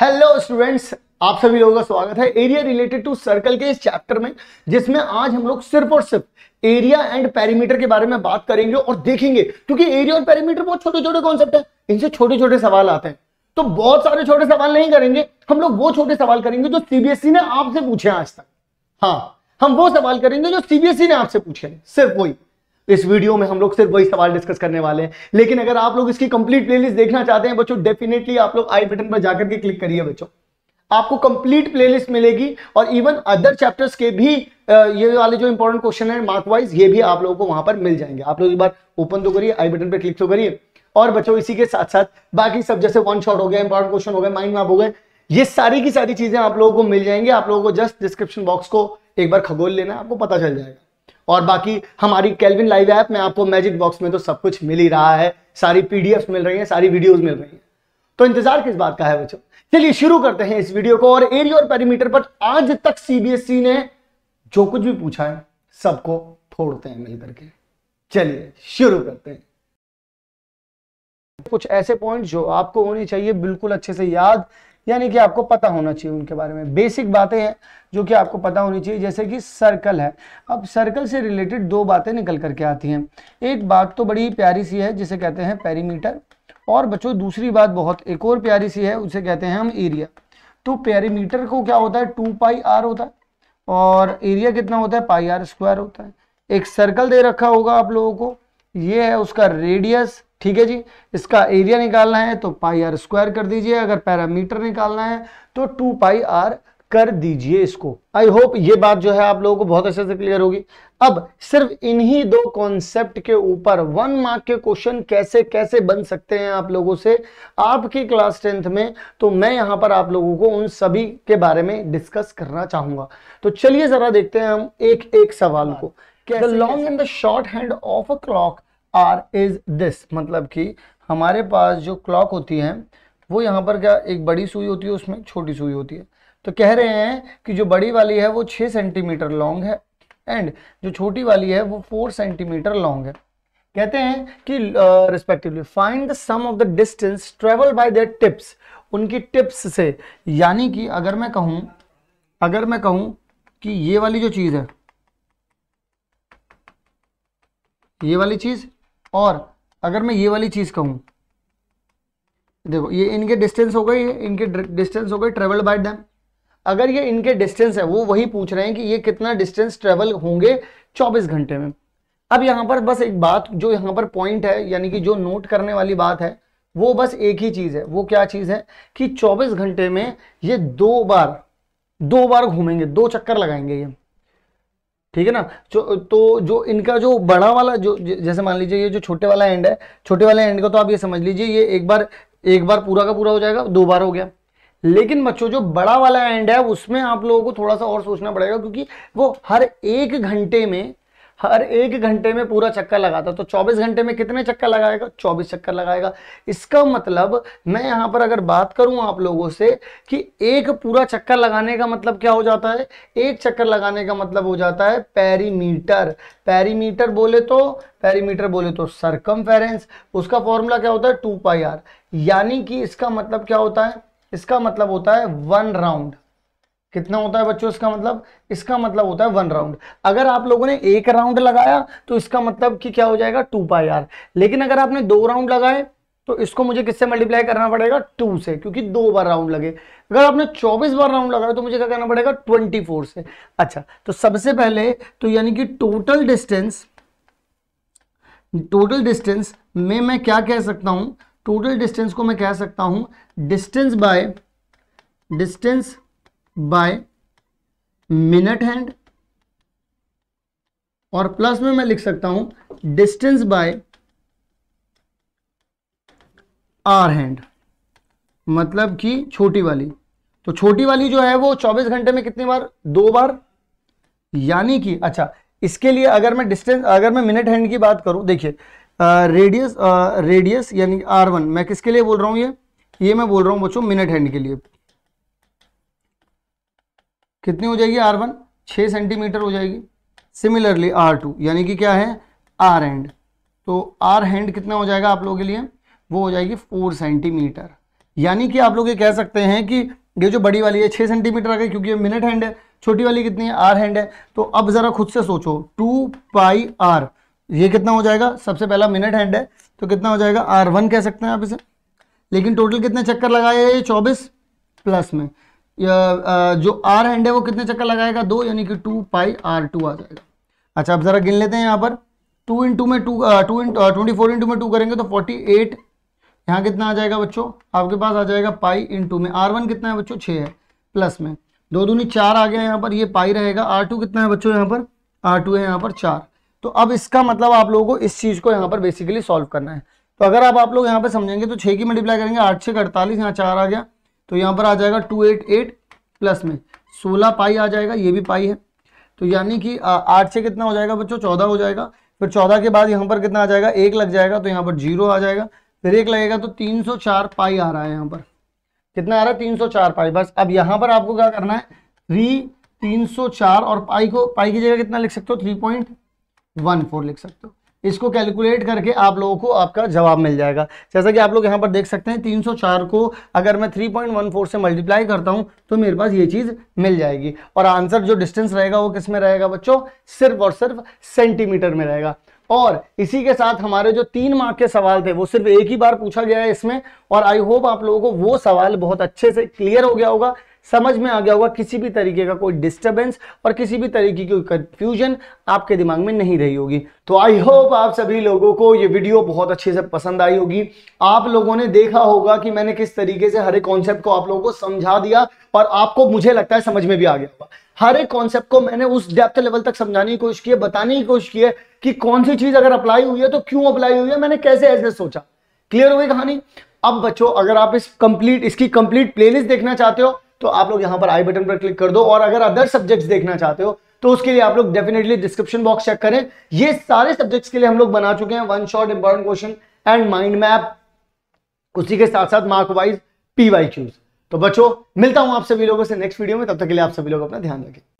hello students आप सभी लोगों का स्वागत है एरिया रिलेटेड टू सर्कल के इस चैप्टर में जिसमें आज हम लोग सिर्फ और सिर्फ एरिया एंड पैरिमीटर के बारे में बात करेंगे और देखेंगे क्योंकि एरिया और पैरिमीटर बहुत छोटे छोटे कॉन्सेप्ट है इनसे छोटे छोटे सवाल आते हैं तो बहुत सारे छोटे सवाल नहीं करेंगे हम लोग वो छोटे सवाल करेंगे जो सीबीएसई e ने आपसे पूछे आज तक हाँ हम वो सवाल करेंगे जो सीबीएसई e ने आपसे पूछे सिर्फ वही इस वीडियो में हम लोग सिर्फ वही सवाल डिस्कस करने वाले हैं लेकिन अगर आप लोग इसकी कंप्लीट प्लेलिस्ट देखना चाहते हैं बच्चों डेफिनेटली आप लोग आई बटन पर जाकर के क्लिक करिए बच्चों आपको कंप्लीट प्लेलिस्ट मिलेगी और इवन अदर चैप्टर्स के भी ये वाले जो इंपॉर्टेंट क्वेश्चन है मार्क वाइज ये भी आप लोगों को वहां पर मिल जाएंगे आप लोग एक बार ओपन तो करिए आई बटन पर क्लिक तो करिए और बच्चों इसी के साथ साथ बाकी सब जैसे वन शॉट हो गया इंपॉर्टेंट क्वेश्चन हो गए माइंड मैप हो गए ये सारी की सारी चीजें आप लोगों को मिल जाएंगे आप लोगों को जस्ट डिस्क्रिप्शन बॉक्स को एक बार खगोल लेना आपको पता चल जाएगा और बाकी हमारी कैलविन लाइव ऐप में आपको मैजिक बॉक्स में तो सब कुछ मिल ही रहा है सारी पीडीएफ मिल रही है सारी वीडियोज मिल रही है तो इंतजार किस बात का है बच्चों चलिए शुरू करते हैं इस वीडियो को और एरिया और पेरीमीटर पर आज तक सीबीएसई e ने जो कुछ भी पूछा है सबको फोड़ते हैं मिलकर के चलिए शुरू करते हैं कुछ ऐसे पॉइंट जो आपको होने चाहिए बिल्कुल अच्छे से याद यानी कि आपको पता होना चाहिए उनके बारे में बेसिक बातें हैं जो कि आपको पता होनी चाहिए जैसे कि सर्कल है अब सर्कल से रिलेटेड दो बातें निकल करके आती हैं एक बात तो बड़ी प्यारी सी है जिसे कहते हैं पेरीमीटर और बच्चों दूसरी बात बहुत एक और प्यारी सी है उसे कहते हैं हम एरिया तो पेरीमीटर को क्या होता है टू पाई आर होता है और एरिया कितना होता है पाई आर स्क्वायर होता है एक सर्कल दे रखा होगा आप लोगों को ये है उसका रेडियस ठीक है जी इसका एरिया निकालना है तो पाई आर स्क्वायर कर दीजिए अगर पैरामीटर निकालना है तो टू पाई आर कर दीजिए इसको आई होप ये बात जो है आप लोगों को बहुत अच्छे से क्लियर होगी अब सिर्फ इन्हीं दो कॉन्सेप्ट के ऊपर वन मार्क के क्वेश्चन कैसे कैसे बन सकते हैं आप लोगों से आपकी क्लास टेंथ में तो मैं यहाँ पर आप लोगों को उन सभी के बारे में डिस्कस करना चाहूंगा तो चलिए जरा देखते हैं हम एक एक सवाल को long and the short hand of a clock are is this मतलब कि हमारे पास जो क्लॉक होती है वो यहाँ पर क्या एक बड़ी सुई होती है उसमें छोटी सुई होती है तो कह रहे हैं कि जो बड़ी वाली है वो छः सेंटीमीटर लॉन्ग है एंड जो छोटी वाली है वो फोर सेंटीमीटर लॉन्ग है कहते हैं कि respectively find the sum of the distance travel by the tips उनकी टिप्स से यानी कि अगर मैं कहूं अगर मैं कहूं कि ये वाली जो चीज़ है ये वाली चीज़ और अगर मैं ये वाली चीज़ कहूं देखो ये इनके डिस्टेंस हो गए इनके डिस्टेंस हो गए ट्रेवल बाय डैम अगर ये इनके डिस्टेंस है वो वही पूछ रहे हैं कि ये कितना डिस्टेंस ट्रेवल होंगे 24 घंटे में अब यहां पर बस एक बात जो यहां पर पॉइंट है यानी कि जो नोट करने वाली बात है वो बस एक ही चीज़ है वो क्या चीज़ है कि 24 घंटे में ये दो बार दो बार घूमेंगे दो चक्कर लगाएंगे ये ठीक है ना जो तो जो इनका जो बड़ा वाला जो जैसे मान लीजिए ये जो छोटे वाला एंड है छोटे वाले एंड का तो आप ये समझ लीजिए ये एक बार एक बार पूरा का पूरा हो जाएगा दो बार हो गया लेकिन बच्चों जो बड़ा वाला एंड है उसमें आप लोगों को थोड़ा सा और सोचना पड़ेगा क्योंकि वो हर एक घंटे में हर एक घंटे में पूरा चक्कर लगाता तो 24 घंटे में कितने चक्कर लगाएगा 24 चक्कर लगाएगा इसका मतलब मैं यहाँ पर अगर बात करूँ आप लोगों से कि एक पूरा चक्कर लगाने का मतलब क्या हो जाता है एक चक्कर लगाने का मतलब हो जाता है पैरीमीटर पैरीमीटर बोले तो पैरीमीटर बोले तो सरकम उसका फॉर्मूला क्या होता है टू पाई आर यानी कि इसका मतलब क्या होता है इसका मतलब होता है वन राउंड कितना होता है बच्चों इसका मतलब इसका मतलब होता है वन राउंड अगर आप लोगों ने एक राउंड लगाया तो इसका मतलब कि क्या हो जाएगा टू पाई आर लेकिन अगर आपने दो राउंड लगाए तो इसको मुझे किससे मल्टीप्लाई करना पड़ेगा टू से क्योंकि दो बार राउंड लगे अगर आपने चौबीस बार राउंड लगाया तो मुझे क्या करना पड़ेगा ट्वेंटी फोर से अच्छा तो सबसे पहले तो यानी कि टोटल डिस्टेंस टोटल डिस्टेंस में मैं क्या कह सकता हूं टोटल डिस्टेंस को मैं कह सकता हूं distance by distance by minute hand और प्लस में मैं लिख सकता हूं डिस्टेंस बाय आर हैंड मतलब कि छोटी वाली तो छोटी वाली जो है वो 24 घंटे में कितनी बार दो बार यानी कि अच्छा इसके लिए अगर मैं डिस्टेंस अगर मैं मिनट हैंड की बात करूं देखिए रेडियस रेडियस यानी आर वन मैं किसके लिए बोल रहा हूं ये ये मैं बोल रहा हूं बच्चों मिनट हैंड के लिए कितनी हो जाएगी आर वन छः सेंटीमीटर हो जाएगी सिमिलरली आर टू यानी कि क्या है आर हैंड तो आर हैंड कितना हो जाएगा आप लोगों के लिए वो हो जाएगी फोर सेंटीमीटर यानी कि आप लोग ये कह सकते हैं कि ये जो बड़ी वाली है छः सेंटीमीटर आ गई क्योंकि ये मिनट हैंड है छोटी वाली कितनी है आर हैंड है तो अब ज़रा खुद से सोचो टू पाई आर ये कितना हो जाएगा सबसे पहला मिनट हैंड है तो कितना हो जाएगा आर वन कह सकते हैं आप इसे लेकिन टोटल कितने चक्कर लगाए ये चौबीस प्लस में जो आर हैंड है वो कितने चक्कर लगाएगा दो यानी कि टू पाई आर टू आ जाएगा अच्छा अब ज़रा गिन लेते हैं यहाँ पर टू टू में two two in twenty four into में टू करेंगे तो फोर्टी एट यहाँ कितना आ जाएगा बच्चों आपके पास आ जाएगा पाई टू में आर वन कितना है बच्चों छः है प्लस में दो दूनी चार आ गया यहाँ पर ये पाई रहेगा आर टू कितना है बच्चों यहाँ पर आर टू है यहाँ पर चार तो अब इसका मतलब आप लोगों को इस चीज़ को यहाँ पर बेसिकली सॉल्व करना है तो अगर आप आप लोग यहाँ पर समझेंगे तो छः की मल्टीप्लाई करेंगे आठ छः अड़तालीस यहाँ चार आ गया तो यहाँ पर आ जाएगा टू एट एट प्लस में सोलह पाई आ जाएगा ये भी पाई है तो यानी कि आठ से कितना हो जाएगा बच्चों चौदह हो जाएगा फिर चौदह के बाद यहाँ पर कितना आ जाएगा एक लग जाएगा तो यहाँ पर जीरो आ जाएगा फिर एक लगेगा तो तीन सौ चार पाई आ रहा है यहाँ पर कितना आ रहा है तीन सौ चार पाई बस अब यहाँ पर आपको क्या करना है थ्री तीन सौ चार और पाई को पाई की जगह कितना लिख सकते हो थ्री पॉइंट वन फोर लिख सकते हो इसको कैलकुलेट करके आप लोगों को आपका जवाब मिल जाएगा जैसा कि आप लोग यहाँ पर देख सकते हैं 304 को अगर मैं 3.14 से मल्टीप्लाई करता हूँ तो मेरे पास ये चीज़ मिल जाएगी और आंसर जो डिस्टेंस रहेगा वो किस में रहेगा बच्चों सिर्फ और सिर्फ सेंटीमीटर में रहेगा और इसी के साथ हमारे जो तीन मार्क के सवाल थे वो सिर्फ एक ही बार पूछा गया है इसमें और आई होप आप लोगों को वो सवाल बहुत अच्छे से क्लियर हो गया होगा समझ में आ गया होगा किसी भी तरीके का कोई डिस्टर्बेंस और किसी भी तरीके की कंफ्यूजन आपके दिमाग में नहीं रही होगी तो आई होप आप सभी लोगों को ये वीडियो बहुत अच्छे से पसंद आई होगी आप लोगों ने देखा होगा कि मैंने किस तरीके से हर एक कॉन्सेप्ट को आप लोगों को समझा दिया और आपको मुझे लगता है समझ में भी आ गया होगा हर एक कॉन्सेप्ट को मैंने उस डेप्थ लेवल तक समझाने की कोशिश की है बताने की कोशिश की है कि कौन सी चीज अगर अप्लाई हुई है तो क्यों अप्लाई हुई है मैंने कैसे ऐसे सोचा क्लियर हुई कहानी अब बच्चों अगर आप इस कंप्लीट इसकी कंप्लीट प्लेलिस्ट देखना चाहते हो तो आप लोग यहां पर आई बटन पर क्लिक कर दो और अगर अदर सब्जेक्ट्स देखना चाहते हो तो उसके लिए आप लोग डेफिनेटली डिस्क्रिप्शन बॉक्स चेक करें ये सारे सब्जेक्ट्स के लिए हम लोग बना चुके हैं one short important question and mind map उसी के साथ साथ mark wise P Y choose तो बच्चों मिलता हूं आप सभी लोगों से नेक्स्ट वीडियो में तब तक के लिए आप सभी लोग अपना ध्यान रखें